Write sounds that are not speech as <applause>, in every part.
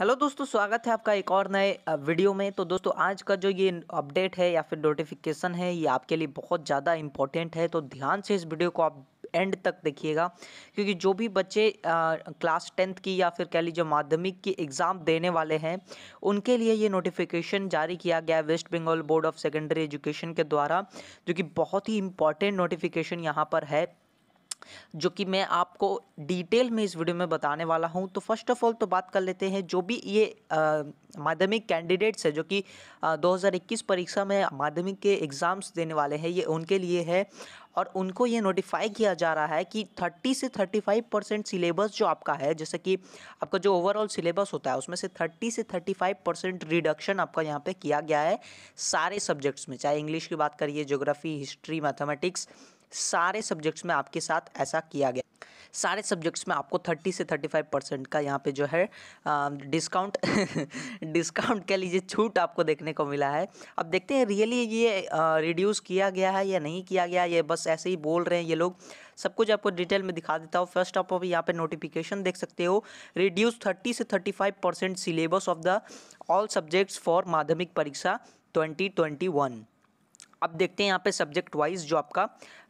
hello दोस्तों स्वागत है आपका एक और नए वीडियो में तो दोस्तों आज का जो ये अपडेट है या फिर नोटिफिकेशन है ये आपके लिए बहुत ज़्यादा इम्पोर्टेंट है तो ध्यान से इस वीडियो को आप एंड तक देखिएगा क्योंकि जो भी बच्चे आ, क्लास टेंथ की या फिर कह लीजिए माध्यमिक की एग्ज़ाम देने वाले हैं उनके लिए ये नोटिफिकेशन जारी किया गया है West Bengal Board of Secondary Education के द्वारा जो कि बहुत ही इम्पॉर्टेंट नोटिफिकेशन यहाँ पर है जो कि मैं आपको डिटेल में इस वीडियो में बताने वाला हूं तो फर्स्ट ऑफ ऑल तो बात कर लेते हैं जो भी ये माध्यमिक कैंडिडेट्स है जो कि 2021 परीक्षा में माध्यमिक के एग्ज़ाम्स देने वाले हैं ये उनके लिए है और उनको ये नोटिफाई किया जा रहा है कि 30 से 35 परसेंट सिलेबस जो आपका है जैसे कि आपका जो ओवरऑल सिलेबस होता है उसमें से 30 से 35 परसेंट रिडक्शन आपका यहाँ पे किया गया है सारे सब्जेक्ट्स में चाहे इंग्लिश की बात करिए ज्योग्राफी हिस्ट्री मैथमेटिक्स सारे सब्जेक्ट्स में आपके साथ ऐसा किया गया सारे सब्जेक्ट्स में आपको 30 से 35 परसेंट का यहाँ पे जो है डिस्काउंट डिस्काउंट <laughs> कह लीजिए छूट आपको देखने को मिला है अब देखते हैं रियली ये रिड्यूस किया गया है या नहीं किया गया ये बस ऐसे ही बोल रहे हैं ये लोग सब कुछ आपको डिटेल में दिखा देता हूँ फर्स्ट आप यहाँ पे नोटिफिकेशन देख सकते हो रिड्यूस थर्टी से thirty five percent syllabus of the all subjects for Madhyamik परीक्षा ट्वेंटी ट्वेंटी वन अब देखते हैं यहाँ पे सब्जेक्ट वाइज जो आपका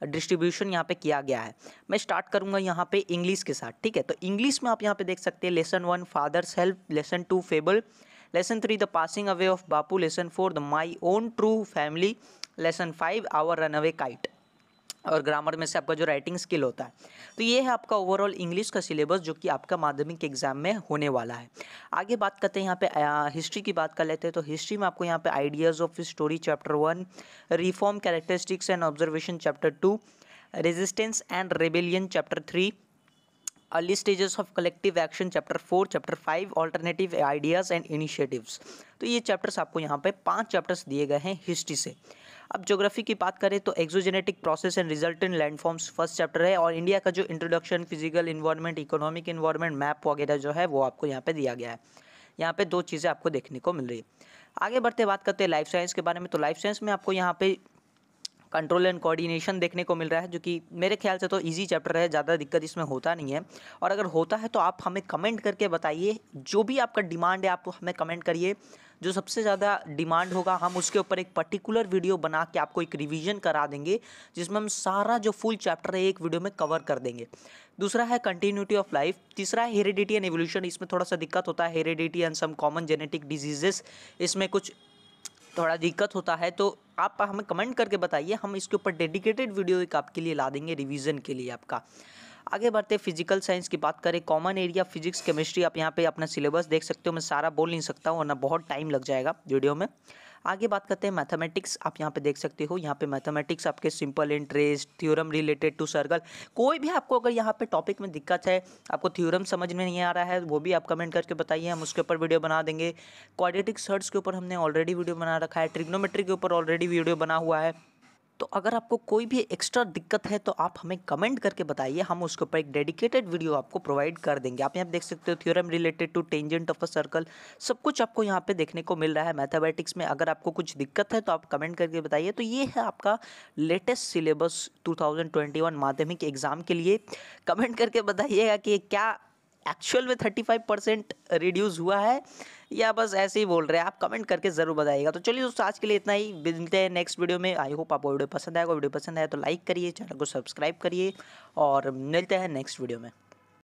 डिस्ट्रीब्यूशन यहाँ पे किया गया है मैं स्टार्ट करूँगा यहाँ पे इंग्लिश के साथ ठीक है तो इंग्लिश में आप यहाँ पे देख सकते हैं lesson one father's help lesson two fable lesson three the passing away of Bapu lesson four the my own true family lesson five our run away kite और ग्रामर में से आपका जो राइटिंग स्किल होता है तो ये है आपका ओवरऑल इंग्लिश का सिलेबस जो कि आपका माध्यमिक एग्जाम में होने वाला है आगे बात करते हैं यहाँ पे हिस्ट्री की बात कर लेते हैं तो हिस्ट्री में आपको यहाँ पे ideas of story chapter one reform characteristics and observation chapter two resistance and rebellion chapter three early stages of collective action chapter four chapter five alternative ideas and initiatives तो ये चैप्टर्स आपको यहाँ पे पांच चैप्टर्स दिए गए हैं history से अब जोग्राफी की बात करें तो exogenetic process and result in landforms first chapter है और इंडिया का जो introduction physical environment economic environment map वगैरह जो है वो आपको यहाँ पे दिया गया है यहाँ पे दो चीज़ें आपको देखने को मिल रही है आगे बढ़ते बात करते हैं लाइफ साइंस के बारे में तो लाइफ साइंस में आपको यहाँ पे कंट्रोल एंड कोऑर्डिनेशन देखने को मिल रहा है जो कि मेरे ख्याल से तो ईजी चैप्टर है ज़्यादा दिक्कत इसमें होता नहीं है और अगर होता है तो आप हमें कमेंट करके बताइए जो भी आपका डिमांड है आप हमें कमेंट करिए जो सबसे ज़्यादा डिमांड होगा हम उसके ऊपर एक पर्टिकुलर वीडियो बना के आपको एक रिवीजन करा देंगे जिसमें हम सारा जो फुल चैप्टर है एक वीडियो में कवर कर देंगे दूसरा है कंटिन्यूटी ऑफ लाइफ तीसरा है हेरिडिटी एंड एवोल्यूशन इसमें थोड़ा सा दिक्कत होता है heredity and some common genetic diseases इसमें कुछ थोड़ा दिक्कत होता है तो आप हमें कमेंट करके बताइए हम इसके ऊपर डेडिकेटेड वीडियो एक आपके लिए ला देंगे रिवीजन के लिए आपका आगे बढ़ते फिजिकल साइंस की बात करें कॉमन एरिया फिजिक्स केमिस्ट्री आप यहाँ पे अपना सिलेबस देख सकते हो मैं सारा बोल नहीं सकता हूँ वरना बहुत टाइम लग जाएगा वीडियो में आगे बात करते हैं मैथमेटिक्स आप यहाँ पे देख सकते हो यहाँ पे मैथमेटिक्स आपके simple interest theorem related to circle कोई भी आपको अगर यहाँ पे टॉपिक में दिक्कत है आपको थ्योरम समझ में नहीं आ रहा है वो भी आप कमेंट करके बताइए हम उसके ऊपर वीडियो बना देंगे क्वाडिटिक सर्ट्स के ऊपर हमने ऑलरेडी वीडियो बना रखा है ट्रिग्नोमेट्री के ऊपर ऑलरेडी वीडियो बना हुआ है तो अगर आपको कोई भी एक्स्ट्रा दिक्कत है तो आप हमें कमेंट करके बताइए हम उसके ऊपर एक डेडिकेटेड वीडियो आपको प्रोवाइड कर देंगे आप यहाँ देख सकते हो theorem related to tangent of a circle सब कुछ आपको यहाँ पे देखने को मिल रहा है मैथमेटिक्स में अगर आपको कुछ दिक्कत है तो आप कमेंट करके बताइए तो ये है आपका latest syllabus to Madhyamik exam के लिए कमेंट करके बताइएगा कि क्या एक्चुअल में फाइव परसेंट रिड्यूज़ हुआ है या बस ऐसे ही बोल रहे हैं आप कमेंट करके ज़रूर बताइएगा तो चलिए दोस्तों आज के लिए इतना ही मिलते हैं नेक्स्ट वीडियो में आई होप आपको वीडियो पसंद आएगा वीडियो पसंद आया तो लाइक करिए चैनल को सब्सक्राइब करिए और मिलते हैं नेक्स्ट वीडियो में